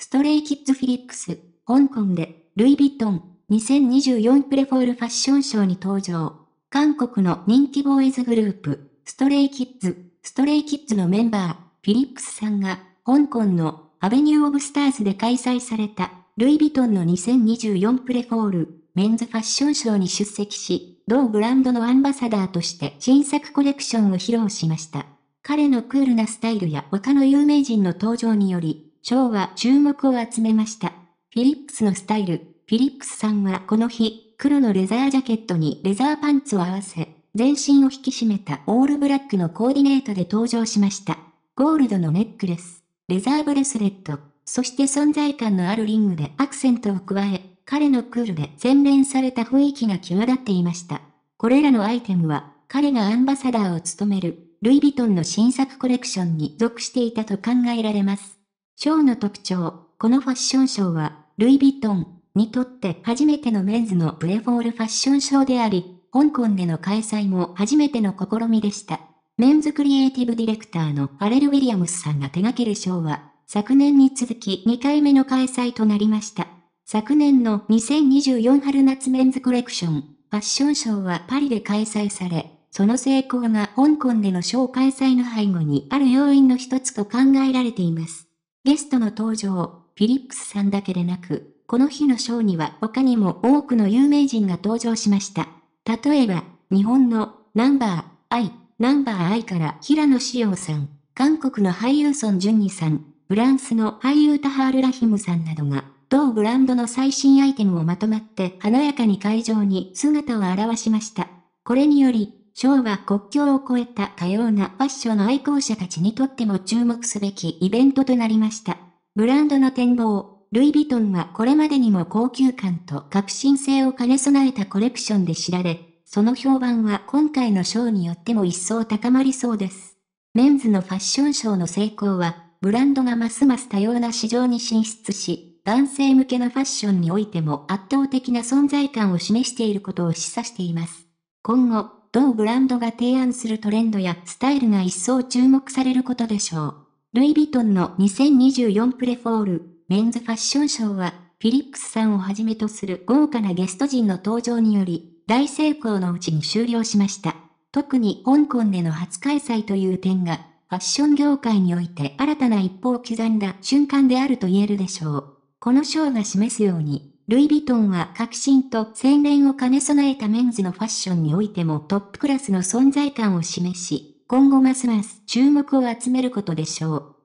ストレイキッズフィリックス、香港で、ルイ・ヴィトン、2024プレフォールファッションショーに登場。韓国の人気ボーイズグループ、ストレイキッズ、ストレイキッズのメンバー、フィリックスさんが、香港のアベニュー・オブ・スターズで開催された、ルイ・ヴィトンの2024プレフォール、メンズファッションショーに出席し、同ブランドのアンバサダーとして新作コレクションを披露しました。彼のクールなスタイルや他の有名人の登場により、賞は注目を集めました。フィリップスのスタイル。フィリップスさんはこの日、黒のレザージャケットにレザーパンツを合わせ、全身を引き締めたオールブラックのコーディネートで登場しました。ゴールドのネックレス、レザーブレスレット、そして存在感のあるリングでアクセントを加え、彼のクールで洗練された雰囲気が際立っていました。これらのアイテムは、彼がアンバサダーを務める、ルイ・ヴィトンの新作コレクションに属していたと考えられます。ショーの特徴、このファッションショーは、ルイ・ヴィトンにとって初めてのメンズのプレフォールファッションショーであり、香港での開催も初めての試みでした。メンズクリエイティブディレクターのアレル・ウィリアムスさんが手掛けるショーは、昨年に続き2回目の開催となりました。昨年の2024春夏メンズコレクション、ファッションショーはパリで開催され、その成功が香港でのショー開催の背後にある要因の一つと考えられています。ゲストの登場、フィリップスさんだけでなく、この日のショーには他にも多くの有名人が登場しました。例えば、日本のナンバー、アイ、ナンバーアイから平野紫耀さん、韓国の俳優ソン・ジュニさん、フランスの俳優タハール・ラヒムさんなどが、同ブランドの最新アイテムをまとまって華やかに会場に姿を現しました。これにより、昭和国境を越えた多様なファッションの愛好者たちにとっても注目すべきイベントとなりました。ブランドの展望、ルイ・ヴィトンはこれまでにも高級感と革新性を兼ね備えたコレクションで知られ、その評判は今回のショーによっても一層高まりそうです。メンズのファッションショーの成功は、ブランドがますます多様な市場に進出し、男性向けのファッションにおいても圧倒的な存在感を示していることを示唆しています。今後、同ブランドが提案するトレンドやスタイルが一層注目されることでしょう。ルイ・ヴィトンの2024プレフォール、メンズファッションショーは、フィリックスさんをはじめとする豪華なゲスト陣の登場により、大成功のうちに終了しました。特に香港での初開催という点が、ファッション業界において新たな一歩を刻んだ瞬間であると言えるでしょう。この章が示すように、ルイ・ヴィトンは革新と洗練を兼ね備えたメンズのファッションにおいてもトップクラスの存在感を示し、今後ますます注目を集めることでしょう。